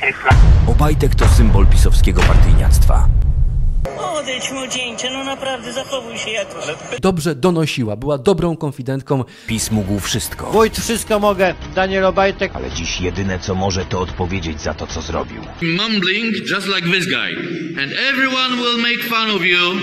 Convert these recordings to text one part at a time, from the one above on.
Tak Obajtek to symbol pisowskiego partyjniactwa. Odejdź młodzieńcze, no naprawdę zachowuj się jak... Dobrze donosiła, była dobrą konfidentką. PiS mógł wszystko. Wójt, wszystko mogę, Daniel Obajtek. Ale dziś jedyne co może to odpowiedzieć za to, co zrobił. Mumbling just like this guy. And everyone will make fun of you.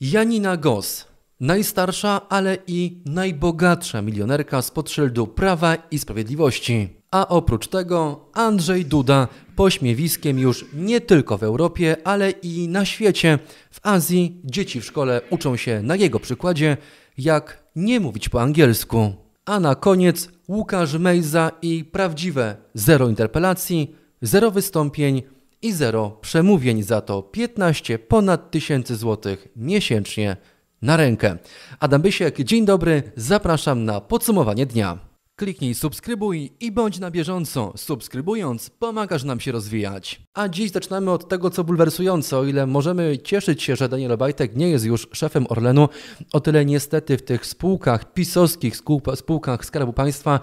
Janina Goss Najstarsza, ale i najbogatsza milionerka spod szyldu Prawa i Sprawiedliwości. A oprócz tego Andrzej Duda pośmiewiskiem już nie tylko w Europie, ale i na świecie. W Azji dzieci w szkole uczą się na jego przykładzie, jak nie mówić po angielsku. A na koniec Łukasz Mejza i prawdziwe zero interpelacji, zero wystąpień i zero przemówień. Za to 15 ponad tysięcy złotych miesięcznie na rękę. Adam Bysiek, dzień dobry, zapraszam na podsumowanie dnia. Kliknij subskrybuj i bądź na bieżąco. Subskrybując, pomagasz nam się rozwijać. A dziś zaczynamy od tego, co bulwersujące. O ile możemy cieszyć się, że Daniel Obajtek nie jest już szefem Orlenu, o tyle niestety w tych spółkach pisowskich, spółkach Skarbu Państwa,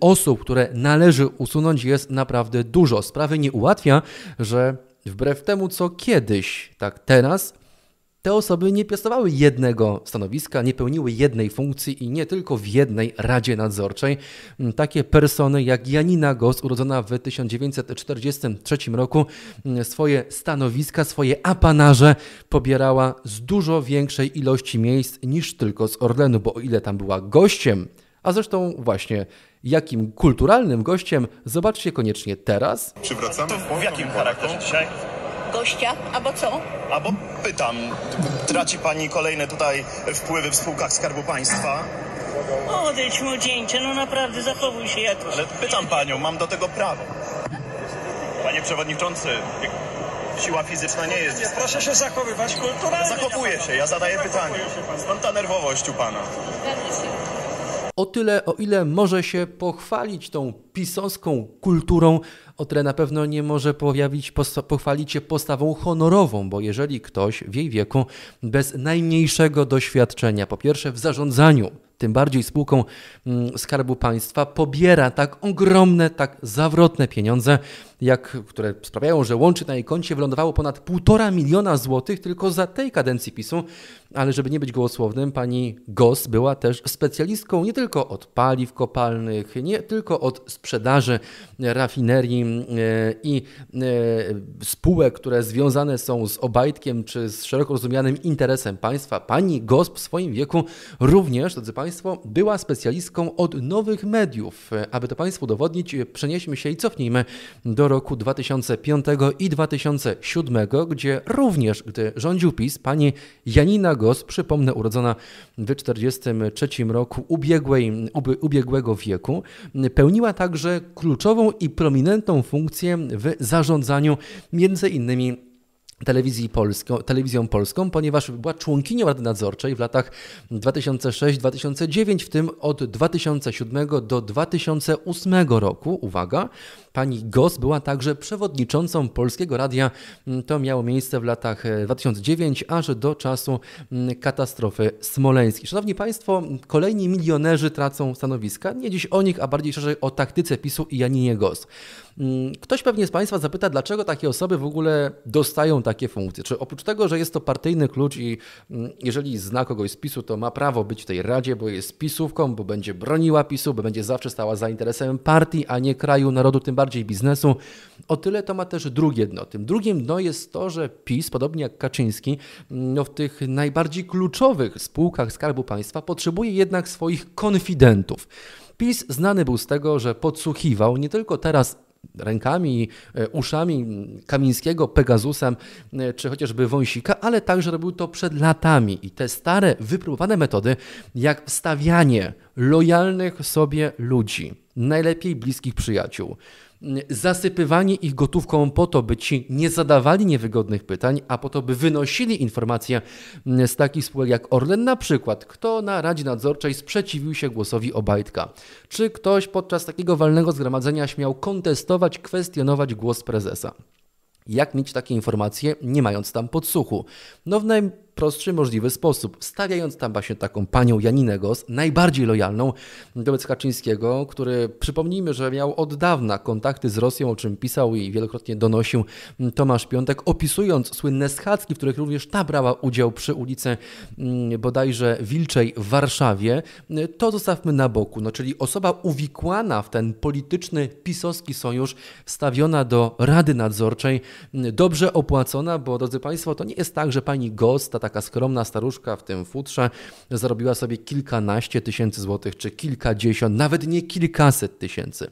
osób, które należy usunąć, jest naprawdę dużo. Sprawy nie ułatwia, że wbrew temu, co kiedyś, tak teraz, te osoby nie piastowały jednego stanowiska, nie pełniły jednej funkcji i nie tylko w jednej Radzie Nadzorczej. Mm, takie persony jak Janina Gos, urodzona w 1943 roku, mm, swoje stanowiska, swoje apanarze pobierała z dużo większej ilości miejsc niż tylko z Orlenu, bo o ile tam była gościem, a zresztą właśnie jakim kulturalnym gościem, zobaczcie koniecznie teraz. Przywracamy. To w jakim charakterze dzisiaj? gościa, albo co? Albo pytam, traci pani kolejne tutaj wpływy w spółkach Skarbu Państwa? Odejdź młodzieńcze, no naprawdę zachowuj się jak. Ale pytam panią, mam do tego prawo. Panie przewodniczący, siła fizyczna nie jest. Nie, proszę się zachowywać kulturalnie. Zachowuję się, ja zadaję pytanie. Skąd ta nerwowość u pana? O tyle, o ile może się pochwalić tą pisowską kulturą, o tyle na pewno nie może pojawić, pochwalić się postawą honorową, bo jeżeli ktoś w jej wieku bez najmniejszego doświadczenia, po pierwsze w zarządzaniu tym bardziej spółką mm, Skarbu Państwa, pobiera tak ogromne, tak zawrotne pieniądze, jak, które sprawiają, że łączy na jej koncie wylądowało ponad półtora miliona złotych tylko za tej kadencji PiSu. Ale żeby nie być gołosłownym, pani Gos była też specjalistką nie tylko od paliw kopalnych, nie tylko od sprzedaży rafinerii mm, e, i e, spółek, które związane są z obajtkiem czy z szeroko rozumianym interesem państwa. Pani Gos w swoim wieku również, drodzy Państwo, Państwo, była specjalistką od nowych mediów. Aby to Państwu udowodnić, przenieśmy się i cofnijmy do roku 2005 i 2007, gdzie również, gdy rządził PiS, pani Janina Gos, przypomnę, urodzona w 43 roku ubiegłej, ubiegłego wieku, pełniła także kluczową i prominentną funkcję w zarządzaniu między innymi telewizji polską, telewizją polską, ponieważ była członkinią Rady Nadzorczej w latach 2006-2009, w tym od 2007 do 2008 roku. Uwaga, pani Gos była także przewodniczącą Polskiego Radia. To miało miejsce w latach 2009 e, aż do czasu katastrofy smoleńskiej. Szanowni Państwo, kolejni milionerzy tracą stanowiska. Nie dziś o nich, a bardziej szerzej o taktyce PiSu i Janinie Gos. Ktoś pewnie z Państwa zapyta, dlaczego takie osoby w ogóle dostają tak takie funkcje? Czy oprócz tego, że jest to partyjny klucz i mm, jeżeli zna kogoś z PiSu, to ma prawo być w tej radzie, bo jest pisówką, bo będzie broniła PiSu, bo będzie zawsze stała za interesem partii, a nie kraju, narodu, tym bardziej biznesu. O tyle to ma też drugie dno. Tym drugim dno jest to, że PiS, podobnie jak Kaczyński, mm, no w tych najbardziej kluczowych spółkach Skarbu Państwa potrzebuje jednak swoich konfidentów. PiS znany był z tego, że podsłuchiwał nie tylko teraz rękami, e, uszami Kamińskiego, Pegasusem, e, czy chociażby Wąsika, ale także robił to przed latami. I te stare, wypróbowane metody, jak wstawianie lojalnych sobie ludzi, najlepiej bliskich przyjaciół, zasypywanie ich gotówką po to, by ci nie zadawali niewygodnych pytań, a po to, by wynosili informacje z takich spółek jak Orlen, na przykład, kto na Radzie Nadzorczej sprzeciwił się głosowi Obajtka, czy ktoś podczas takiego walnego zgromadzenia śmiał kontestować, kwestionować głos prezesa. Jak mieć takie informacje, nie mając tam podsłuchu? No w naj najprostszy możliwy sposób, stawiając tam właśnie taką panią Janinę Gos, najbardziej lojalną wobec Kaczyńskiego, który przypomnijmy, że miał od dawna kontakty z Rosją, o czym pisał i wielokrotnie donosił Tomasz Piątek, opisując słynne schadzki, w których również ta brała udział przy ulicy mm, bodajże Wilczej w Warszawie. To zostawmy na boku, no czyli osoba uwikłana w ten polityczny pisowski sojusz, stawiona do Rady Nadzorczej, mm, dobrze opłacona, bo drodzy Państwo, to nie jest tak, że pani Gos, ta taka skromna staruszka w tym futrze zarobiła sobie kilkanaście tysięcy złotych, czy kilkadziesiąt, nawet nie kilkaset tysięcy.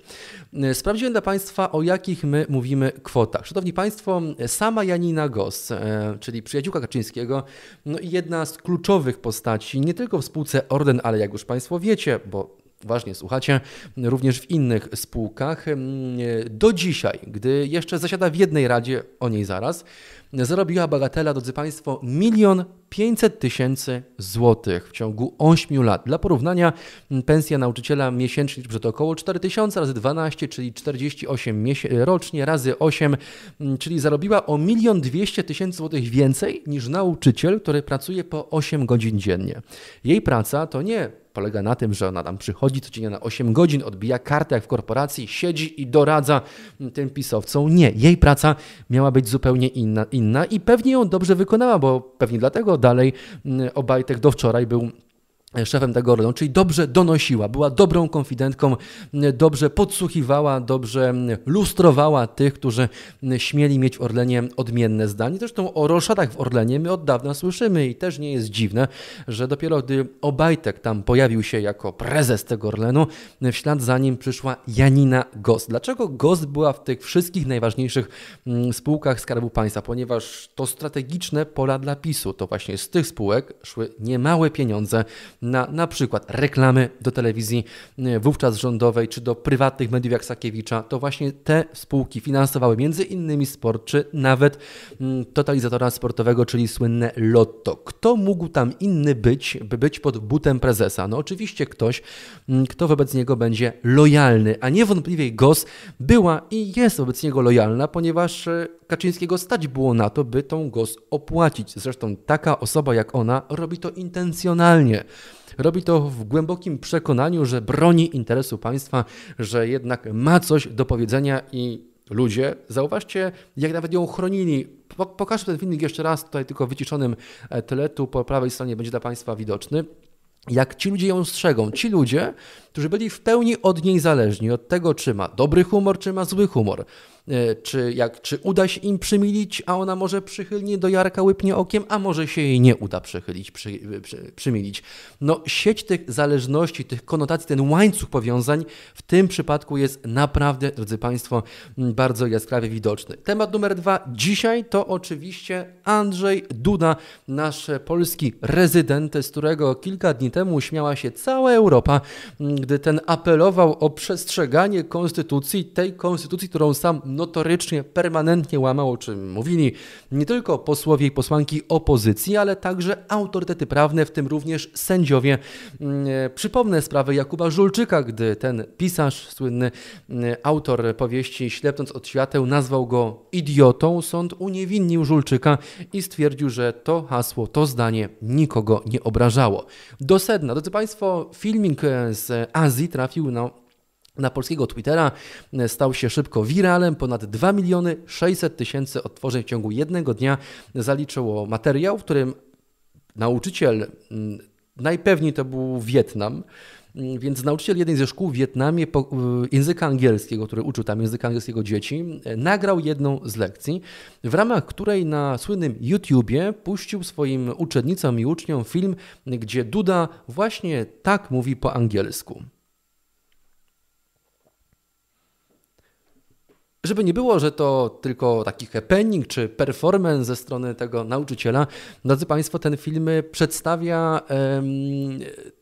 E, sprawdziłem dla Państwa, o jakich my mówimy kwotach. Szanowni Państwo, sama Janina Goss, e, czyli przyjaciółka Kaczyńskiego, no jedna z kluczowych postaci, nie tylko w spółce Orden, ale jak już Państwo wiecie, bo uważnie słuchacie, również w innych spółkach. Mm, do dzisiaj, gdy jeszcze zasiada w jednej radzie, o niej zaraz, zarobiła bagatela, drodzy Państwo, milion 500 tysięcy złotych w ciągu 8 lat. Dla porównania mm, pensja nauczyciela miesięcznie to około 4000 razy 12, czyli 48 rocznie razy 8, mm, czyli zarobiła o 1 200 tysięcy złotych więcej niż nauczyciel, który pracuje po 8 godzin dziennie. Jej praca to nie polega na tym, że ona tam przychodzi codziennie na 8 godzin, odbija kartę jak w korporacji, siedzi i doradza tym pisowcom. Nie, jej praca miała być zupełnie inna, inna i pewnie ją dobrze wykonała, bo pewnie dlatego dalej mm, Obajtek do wczoraj był E, szefem tego Orlą, czyli dobrze donosiła, była dobrą konfidentką, dobrze podsłuchiwała, dobrze lustrowała tych, którzy śmieli mieć w Orlenie odmienne zdanie. Zresztą o roszadach w Orlenie my od dawna słyszymy i też nie jest dziwne, że dopiero gdy Obajtek tam pojawił się jako prezes tego Orlenu, w ślad za nim przyszła Janina Gost. Dlaczego Gost była w tych wszystkich najważniejszych spółkach Skarbu Państwa? Ponieważ to strategiczne pola dla PiSu, to właśnie z tych spółek szły niemałe pieniądze na na przykład reklamy do telewizji e, wówczas rządowej czy do prywatnych mediów jak Sakiewicza, to właśnie te spółki finansowały między innymi sport czy nawet mm, totalizatora sportowego, czyli słynne lotto. Kto mógł tam inny być, by być pod butem prezesa? No oczywiście ktoś, mm, kto wobec niego będzie lojalny, a niewątpliwie GOS była i jest wobec niego lojalna, ponieważ e, Kaczyńskiego stać było na to, by tą GOS opłacić. Zresztą taka osoba jak ona robi to intencjonalnie. Robi to w głębokim przekonaniu, że broni interesu państwa, że jednak ma coś do powiedzenia i ludzie, zauważcie, jak nawet ją chronili. Pokażę ten filmik jeszcze raz, tutaj tylko w wyciszonym e, teletu po prawej stronie będzie dla Państwa widoczny. Jak ci ludzie ją strzegą. Ci ludzie, którzy byli w pełni od niej zależni, od tego, czy ma dobry humor, czy ma zły humor. E, czy, jak, czy uda się im przymilić, a ona może przychylnie do Jarka łypnie okiem, a może się jej nie uda przychylić, przy, przy, przymilić. No, sieć tych zależności, tych konotacji, ten łańcuch powiązań w tym przypadku jest naprawdę, drodzy Państwo, bardzo jaskrawie widoczny. Temat numer dwa dzisiaj to oczywiście Andrzej Duda, nasz polski rezydent, z którego kilka dni temu śmiała się cała Europa, gdy ten apelował o przestrzeganie konstytucji, tej konstytucji, którą sam notorycznie, permanentnie łamał, o czym mówili nie tylko posłowie i posłanki opozycji, ale także autorytety prawne, w tym również sędziowie. Mm, e, przypomnę sprawę Jakuba Żulczyka, gdy ten pisarz, słynny mm, e, autor powieści Ślepnąc od świateł, nazwał go idiotą. Sąd uniewinnił Żulczyka i stwierdził, że to hasło, to zdanie nikogo nie obrażało. Do sedna, drodzy Państwo, filmik e, z Azji trafił na na polskiego Twittera e, stał się szybko wiralem. Ponad 2 miliony 600 tysięcy odtworzeń w ciągu jednego dnia zaliczyło materiał, w którym nauczyciel mm, Najpewniej to był Wietnam. Mm, więc nauczyciel jednej ze szkół w Wietnamie y, języka angielskiego, który uczył tam języka angielskiego dzieci, e, nagrał jedną z lekcji, w ramach której na słynnym YouTubie puścił swoim uczennicom i uczniom film, gdzie Duda właśnie tak mówi po angielsku. żeby nie było, że to tylko taki happening czy performance ze strony tego nauczyciela, drodzy Państwo, ten film przedstawia um,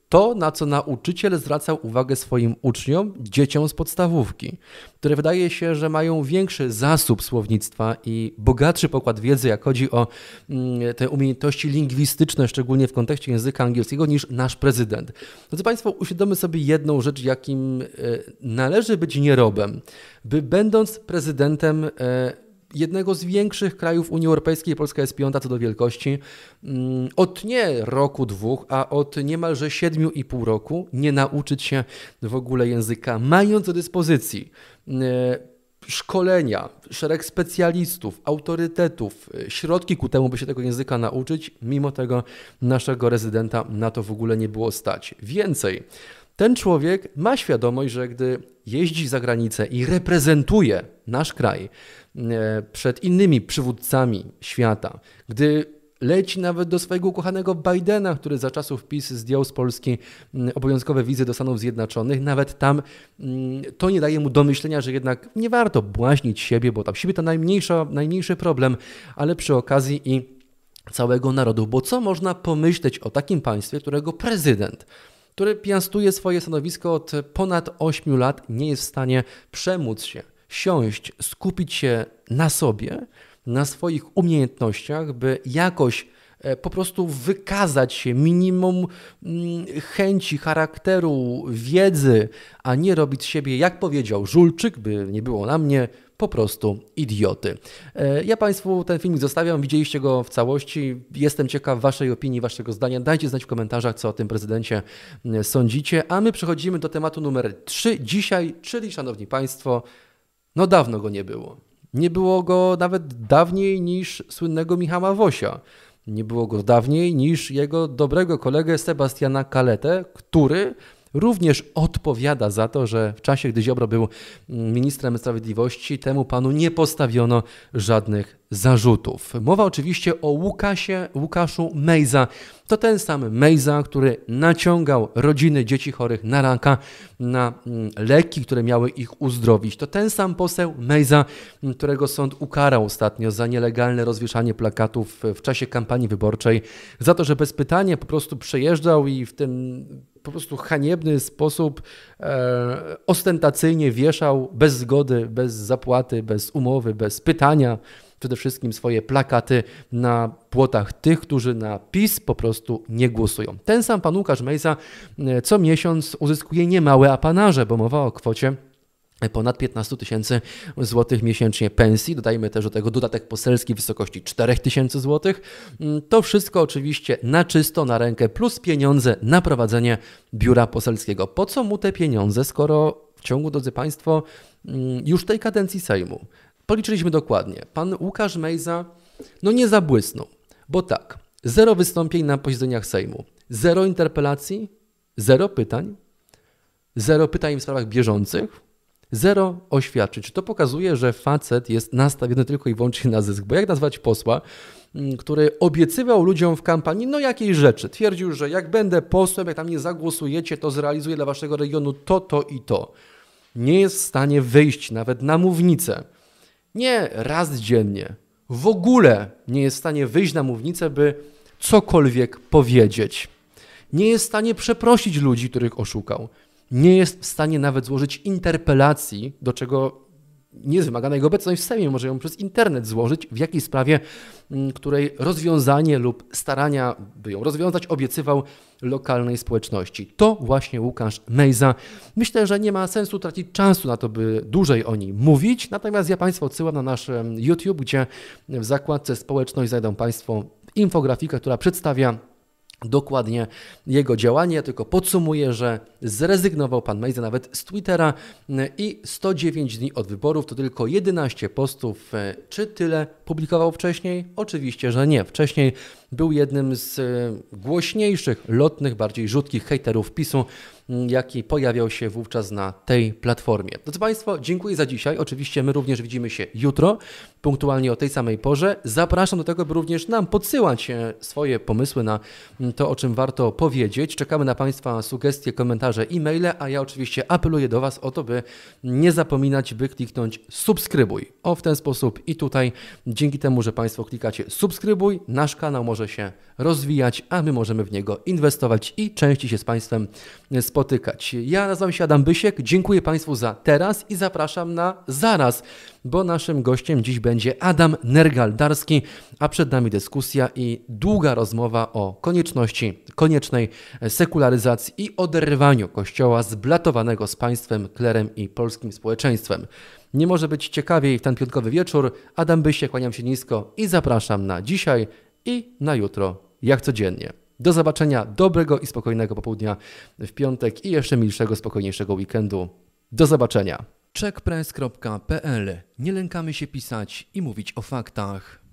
to, na co nauczyciel zwracał uwagę swoim uczniom, dzieciom z podstawówki, które wydaje się, że mają większy zasób słownictwa i bogatszy pokład wiedzy, jak chodzi o mm, te umiejętności lingwistyczne, szczególnie w kontekście języka angielskiego, niż nasz prezydent. Drodzy Państwo, uświadommy sobie jedną rzecz, jakim e, należy być nierobem, by będąc prezydentem e, jednego z większych krajów Unii Europejskiej, Polska jest piąta co do wielkości, mm, od nie roku, dwóch, a od niemalże siedmiu i pół roku nie nauczyć się w ogóle języka, mając do dyspozycji e, szkolenia, szereg specjalistów, autorytetów, e, środki ku temu, by się tego języka nauczyć. Mimo tego naszego rezydenta na to w ogóle nie było stać. Więcej, ten człowiek ma świadomość, że gdy jeździ za granicę i reprezentuje nasz kraj e, przed innymi przywódcami świata, gdy leci nawet do swojego ukochanego Bidena, który za czasów PiS zdjął z Polski obowiązkowe wizy do Stanów Zjednoczonych. Nawet tam to nie daje mu do myślenia, że jednak nie warto błaźnić siebie, bo tam siebie to najmniejsza, najmniejszy problem, ale przy okazji i całego narodu, bo co można pomyśleć o takim państwie, którego prezydent który piastuje swoje stanowisko od ponad 8 lat, nie jest w stanie przemóc się, siąść, skupić się na sobie, na swoich umiejętnościach, by jakoś e, po prostu wykazać się minimum mm, chęci, charakteru, wiedzy, a nie robić z siebie, jak powiedział Żulczyk, by nie było na mnie, po prostu idioty. E, ja Państwu ten filmik zostawiam, widzieliście go w całości. Jestem ciekaw Waszej opinii, Waszego zdania. Dajcie znać w komentarzach, co o tym prezydencie sądzicie. A my przechodzimy do tematu numer 3 dzisiaj, czyli Szanowni Państwo, no dawno go nie było. Nie było go nawet dawniej niż słynnego Michała Wosia. Nie było go dawniej niż jego dobrego kolegę Sebastiana Kaletę, który również odpowiada za to, że w czasie, gdy Ziobro był ministrem sprawiedliwości, temu panu nie postawiono żadnych zarzutów. Mowa oczywiście o Łukasie, Łukaszu Mejza. To ten sam Mejza, który naciągał rodziny dzieci chorych na raka na mm, leki, które miały ich uzdrowić. To ten sam poseł Mejza, mm, którego sąd ukarał ostatnio za nielegalne rozwieszanie plakatów w czasie kampanii wyborczej, za to, że bez pytania po prostu przejeżdżał i w tym po prostu haniebny sposób e, ostentacyjnie wieszał bez zgody, bez zapłaty, bez umowy, bez pytania przede wszystkim swoje plakaty na płotach tych, którzy na PiS po prostu nie głosują. Ten sam pan Łukasz Mejza e, co miesiąc uzyskuje niemałe apanarze, bo mowa o kwocie ponad 15 tysięcy złotych miesięcznie pensji. Dodajmy też do tego dodatek poselski w wysokości 4 tysięcy złotych. Mm, to wszystko oczywiście na czysto, na rękę, plus pieniądze na prowadzenie biura poselskiego. Po co mu te pieniądze, skoro w ciągu, drodzy Państwo, mm, już tej kadencji Sejmu, policzyliśmy dokładnie, pan Łukasz Mejza no nie zabłysnął, bo tak, zero wystąpień na posiedzeniach Sejmu, zero interpelacji, zero pytań, zero pytań w sprawach bieżących, Zero oświadczyć. to pokazuje, że facet jest nastawiony tylko i wyłącznie na zysk? Bo jak nazwać posła, mm, który obiecywał ludziom w kampanii no jakiej rzeczy? Twierdził, że jak będę posłem, jak tam nie zagłosujecie, to zrealizuję dla waszego regionu to, to i to. Nie jest w stanie wyjść nawet na mównicę. Nie raz dziennie. W ogóle nie jest w stanie wyjść na mównicę, by cokolwiek powiedzieć. Nie jest w stanie przeprosić ludzi, których oszukał nie jest w stanie nawet złożyć interpelacji, do czego nie jest wymagana jego obecność w Sejmie, może ją przez internet złożyć, w jakiej sprawie, mm, której rozwiązanie lub starania, by ją rozwiązać, obiecywał lokalnej społeczności. To właśnie Łukasz Mejza. Myślę, że nie ma sensu tracić czasu na to, by dłużej o niej mówić, natomiast ja Państwa odsyłam na nasz YouTube, gdzie w zakładce społeczność znajdą Państwo infografikę, która przedstawia dokładnie jego działanie. Tylko podsumuję, że zrezygnował pan Mejza nawet z Twittera mm, i 109 dni od wyborów to tylko 11 postów. E, czy tyle publikował wcześniej? Oczywiście, że nie. Wcześniej był jednym z e, głośniejszych, lotnych, bardziej rzutkich hejterów PiSu jaki pojawiał się wówczas na tej platformie. Drodzy Państwo, dziękuję za dzisiaj. Oczywiście my również widzimy się jutro, punktualnie o tej samej porze. Zapraszam do tego, by również nam podsyłać e, swoje pomysły na to, o czym warto powiedzieć. Czekamy na Państwa sugestie, komentarze, e-maile, a ja oczywiście apeluję do Was o to, by nie zapominać, by kliknąć subskrybuj. O, w ten sposób i tutaj, dzięki temu, że Państwo klikacie subskrybuj, nasz kanał może się rozwijać, a my możemy w niego inwestować i częściej się z Państwem spotkać spotykać. Ja nazywam się Adam Bysiek, dziękuję Państwu za teraz i zapraszam na zaraz, bo naszym gościem dziś będzie Adam Nergaldarski, a przed nami dyskusja i długa rozmowa o konieczności koniecznej sekularyzacji i oderwaniu Kościoła zblatowanego z państwem, klerem i polskim społeczeństwem. Nie może być ciekawiej w ten piątkowy wieczór. Adam Bysiek, kłaniam się nisko i zapraszam na dzisiaj i na jutro, jak codziennie. Do zobaczenia, dobrego i spokojnego popołudnia w piątek i jeszcze milszego, spokojniejszego weekendu. Do zobaczenia. checkpress.pl Nie lękamy się pisać i mówić o faktach.